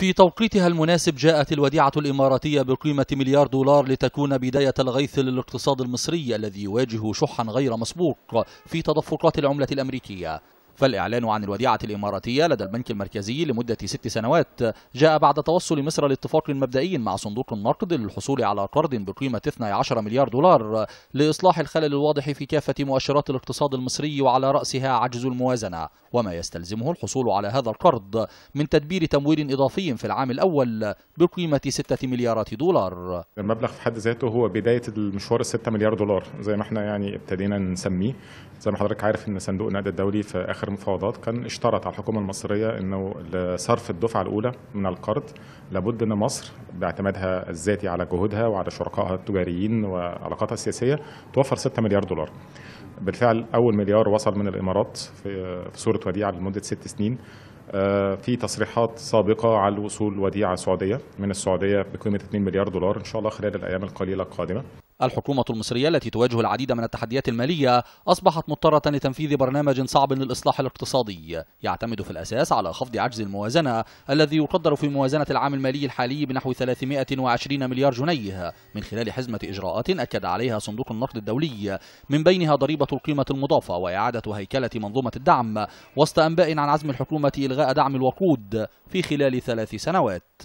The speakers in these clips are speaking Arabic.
في توقيتها المناسب جاءت الوديعة الإماراتية بقيمة مليار دولار لتكون بداية الغيث للاقتصاد المصري الذي يواجه شحا غير مسبوق في تدفقات العملة الأمريكية فالإعلان عن الوديعة الإماراتية لدى البنك المركزي لمدة ست سنوات جاء بعد توصل مصر لاتفاق مبدئي مع صندوق النقد للحصول على قرض بقيمة 12 مليار دولار لإصلاح الخلل الواضح في كافة مؤشرات الاقتصاد المصري وعلى رأسها عجز الموازنة وما يستلزمه الحصول على هذا القرض من تدبير تمويل إضافي في العام الأول بقيمة 6 مليارات دولار المبلغ في حد ذاته هو بداية المشوار 6 مليار دولار زي ما احنا يعني ابتدينا نسميه زي ما حضرتك عارف ان صندوق النقد الدولي في آخر المفاوضات كان اشترط على الحكومه المصريه انه لصرف الدفعه الاولى من القرض لابد ان مصر باعتمادها الذاتي على جهودها وعلى شركائها التجاريين وعلاقاتها السياسيه توفر 6 مليار دولار. بالفعل اول مليار وصل من الامارات في صوره وديعه لمده ست سنين. آه، في تصريحات سابقة على وصول وديعة سعودية من السعودية بقيمة 2 مليار دولار إن شاء الله خلال الأيام القليلة القادمة الحكومة المصرية التي تواجه العديد من التحديات المالية أصبحت مضطرة لتنفيذ برنامج صعب للإصلاح الاقتصادي يعتمد في الأساس على خفض عجز الموازنة الذي يقدر في موازنة العام المالي الحالي بنحو 320 مليار جنيه من خلال حزمة إجراءات أكد عليها صندوق النقد الدولي من بينها ضريبة القيمة المضافة وإعادة هيكلة منظومة الدعم وسط أنباء عن عزم الحكومة إلغاء دعم الوقود في خلال ثلاث سنوات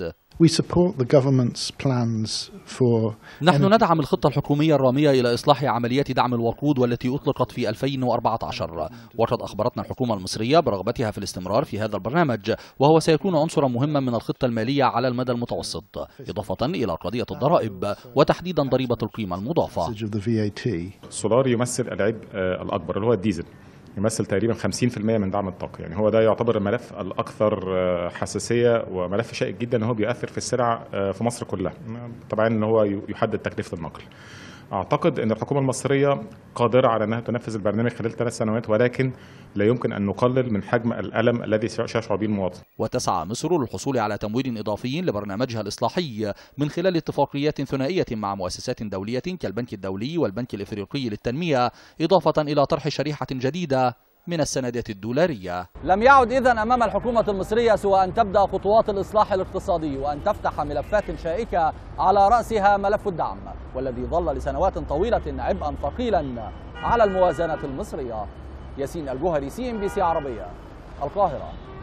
نحن ندعم الخطة الحكومية الرامية إلى إصلاح عمليات دعم الوقود والتي أطلقت في 2014 وقد أخبرتنا الحكومة المصرية برغبتها في الاستمرار في هذا البرنامج وهو سيكون عنصرا مهما من الخطة المالية على المدى المتوسط إضافة إلى قضية الضرائب وتحديدا ضريبة القيمة المضافة السولار يمثل العبء آه، الأكبر اللي هو الديزل يمثل تقريبا 50% من دعم الطاقه يعني هو ده يعتبر الملف الاكثر آه، حساسيه وملف شائك جدا ان هو بيؤثر في السلع آه، في مصر كلها نعم. طبعا ان هو يحدد تكلفه النقل اعتقد ان الحكومه المصريه قادره على انها تنفذ البرنامج خلال ثلاث سنوات ولكن لا يمكن ان نقلل من حجم الالم الذي يشعر به المواطن. وتسعى مصر للحصول على تمويل اضافي لبرنامجها الاصلاحي من خلال اتفاقيات ثنائيه مع مؤسسات دوليه كالبنك الدولي والبنك الافريقي للتنميه اضافه الى طرح شريحه جديده من السندات الدولارية لم يعد إذا أمام الحكومة المصرية سوى أن تبدأ خطوات الإصلاح الاقتصادي وأن تفتح ملفات شائكة على رأسها ملف الدعم والذي ظل لسنوات طويلة عبئا ثقيلا على الموازنة المصرية ياسين الجوهري سي ام بي سي عربية القاهرة